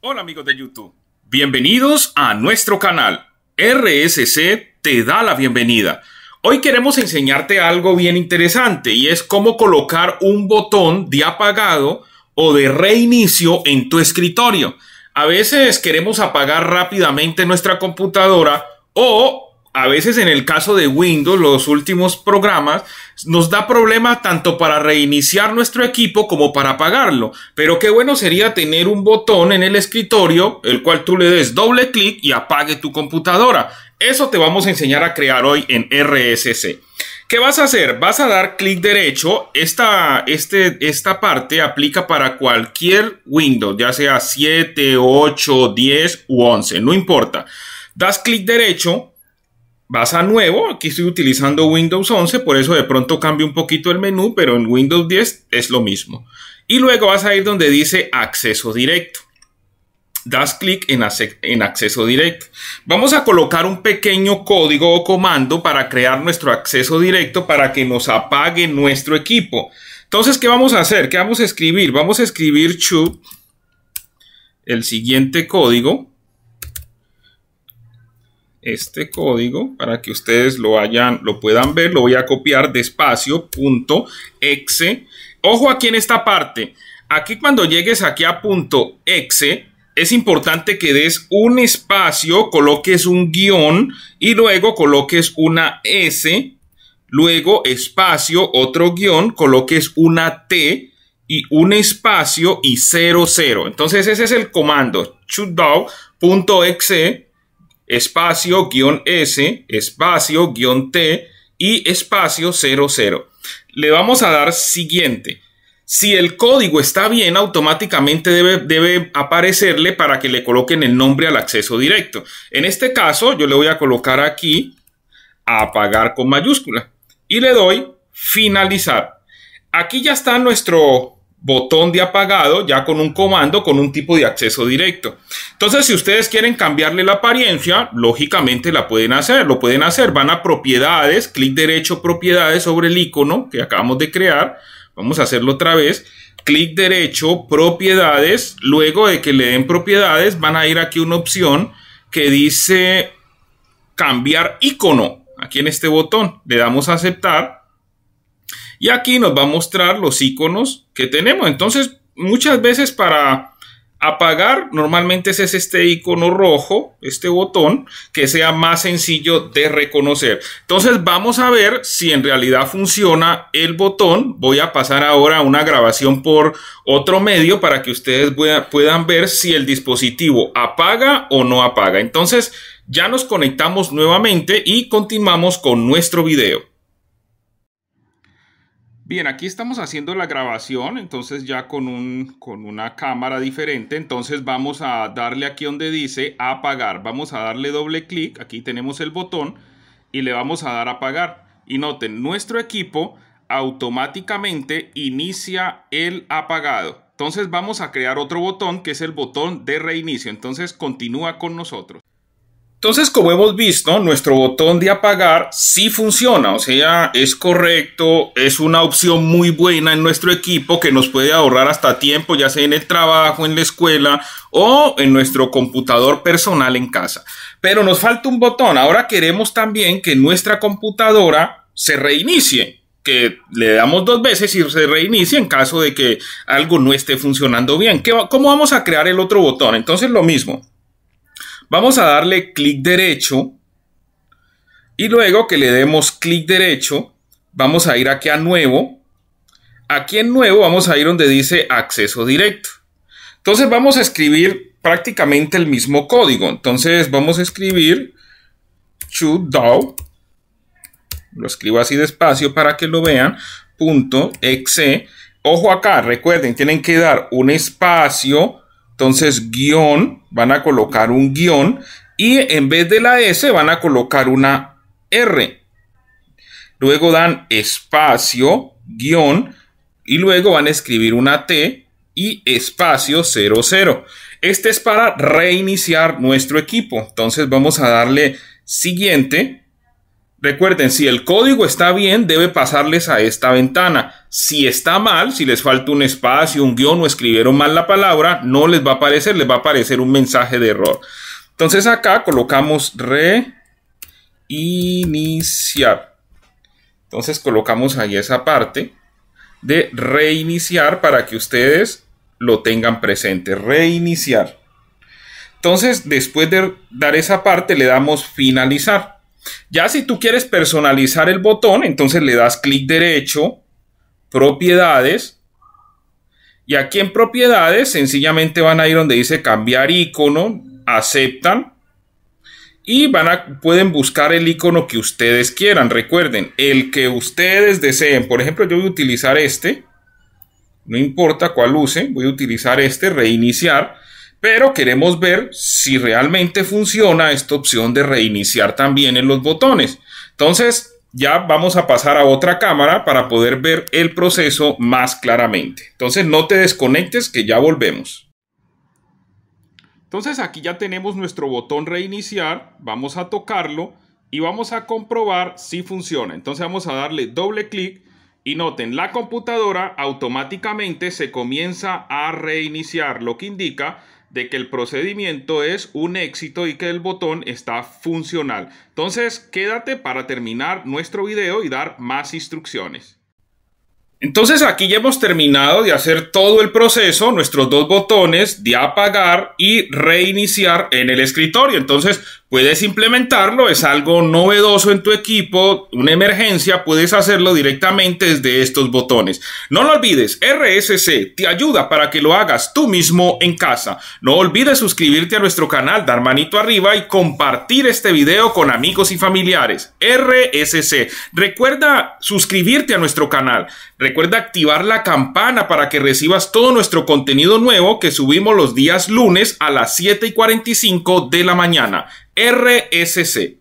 Hola amigos de YouTube, bienvenidos a nuestro canal. RSC te da la bienvenida. Hoy queremos enseñarte algo bien interesante y es cómo colocar un botón de apagado o de reinicio en tu escritorio. A veces queremos apagar rápidamente nuestra computadora o a veces en el caso de Windows, los últimos programas, nos da problema tanto para reiniciar nuestro equipo como para apagarlo. Pero qué bueno sería tener un botón en el escritorio, el cual tú le des doble clic y apague tu computadora. Eso te vamos a enseñar a crear hoy en RSC. ¿Qué vas a hacer? Vas a dar clic derecho. Esta, este, esta parte aplica para cualquier Windows, ya sea 7, 8, 10 u 11, no importa. Das clic derecho vas a nuevo, aquí estoy utilizando Windows 11, por eso de pronto cambio un poquito el menú, pero en Windows 10 es lo mismo. Y luego vas a ir donde dice acceso directo. Das clic en, en acceso directo. Vamos a colocar un pequeño código o comando para crear nuestro acceso directo para que nos apague nuestro equipo. Entonces, ¿qué vamos a hacer? ¿Qué vamos a escribir? Vamos a escribir chu el siguiente código este código para que ustedes lo hayan, lo puedan ver. Lo voy a copiar despacio, punto, Ojo aquí en esta parte. Aquí cuando llegues aquí a punto exe, es importante que des un espacio, coloques un guión y luego coloques una S, luego espacio, otro guión, coloques una T y un espacio y 00. Entonces ese es el comando, shootdown.exe espacio guión S, espacio guión T y espacio 00. Le vamos a dar siguiente. Si el código está bien, automáticamente debe, debe, aparecerle para que le coloquen el nombre al acceso directo. En este caso, yo le voy a colocar aquí apagar con mayúscula y le doy finalizar. Aquí ya está nuestro botón de apagado ya con un comando con un tipo de acceso directo. Entonces, si ustedes quieren cambiarle la apariencia, lógicamente la pueden hacer, lo pueden hacer. Van a propiedades, clic derecho propiedades sobre el icono que acabamos de crear. Vamos a hacerlo otra vez. Clic derecho propiedades. Luego de que le den propiedades, van a ir aquí una opción que dice cambiar icono. Aquí en este botón le damos a aceptar y aquí nos va a mostrar los iconos que tenemos. Entonces, muchas veces para apagar, normalmente es este icono rojo, este botón, que sea más sencillo de reconocer. Entonces, vamos a ver si en realidad funciona el botón. Voy a pasar ahora una grabación por otro medio para que ustedes puedan ver si el dispositivo apaga o no apaga. Entonces, ya nos conectamos nuevamente y continuamos con nuestro video. Bien, aquí estamos haciendo la grabación, entonces ya con, con una cámara diferente, entonces vamos a darle aquí donde dice apagar, vamos a darle doble clic, aquí tenemos el botón y le vamos a dar apagar. Y noten, nuestro equipo automáticamente inicia el apagado. Entonces vamos a crear otro botón que es el botón de reinicio, entonces continúa con nosotros. Entonces, como hemos visto, nuestro botón de apagar sí funciona, o sea, es correcto, es una opción muy buena en nuestro equipo que nos puede ahorrar hasta tiempo, ya sea en el trabajo, en la escuela o en nuestro computador personal en casa. Pero nos falta un botón, ahora queremos también que nuestra computadora se reinicie, que le damos dos veces y se reinicie en caso de que algo no esté funcionando bien. ¿Cómo vamos a crear el otro botón? Entonces, lo mismo. Vamos a darle clic derecho y luego que le demos clic derecho, vamos a ir aquí a nuevo. Aquí en nuevo vamos a ir donde dice acceso directo. Entonces vamos a escribir prácticamente el mismo código. Entonces vamos a escribir chudao. Lo escribo así despacio para que lo vean. Punto exe. Ojo acá, recuerden, tienen que dar un espacio entonces, guión, van a colocar un guión y en vez de la S van a colocar una R. Luego dan espacio, guión, y luego van a escribir una T y espacio 00. Este es para reiniciar nuestro equipo. Entonces vamos a darle siguiente Recuerden, si el código está bien, debe pasarles a esta ventana. Si está mal, si les falta un espacio, un guión o escribieron mal la palabra, no les va a aparecer, les va a aparecer un mensaje de error. Entonces acá colocamos reiniciar. Entonces colocamos ahí esa parte de reiniciar para que ustedes lo tengan presente. Reiniciar. Entonces, después de dar esa parte, le damos finalizar. Ya si tú quieres personalizar el botón, entonces le das clic derecho, propiedades, y aquí en propiedades sencillamente van a ir donde dice cambiar icono, aceptan, y van a, pueden buscar el icono que ustedes quieran. Recuerden, el que ustedes deseen. Por ejemplo, yo voy a utilizar este, no importa cuál use, voy a utilizar este, reiniciar pero queremos ver si realmente funciona esta opción de reiniciar también en los botones. Entonces, ya vamos a pasar a otra cámara para poder ver el proceso más claramente. Entonces, no te desconectes que ya volvemos. Entonces, aquí ya tenemos nuestro botón reiniciar. Vamos a tocarlo y vamos a comprobar si funciona. Entonces, vamos a darle doble clic y noten, la computadora automáticamente se comienza a reiniciar, lo que indica de que el procedimiento es un éxito y que el botón está funcional. Entonces quédate para terminar nuestro video y dar más instrucciones. Entonces aquí ya hemos terminado de hacer todo el proceso, nuestros dos botones de apagar y reiniciar en el escritorio. Entonces Puedes implementarlo, es algo novedoso en tu equipo, una emergencia, puedes hacerlo directamente desde estos botones. No lo olvides, RSC te ayuda para que lo hagas tú mismo en casa. No olvides suscribirte a nuestro canal, dar manito arriba y compartir este video con amigos y familiares. RSC. Recuerda suscribirte a nuestro canal. Recuerda activar la campana para que recibas todo nuestro contenido nuevo que subimos los días lunes a las 7 y 45 de la mañana. RSC.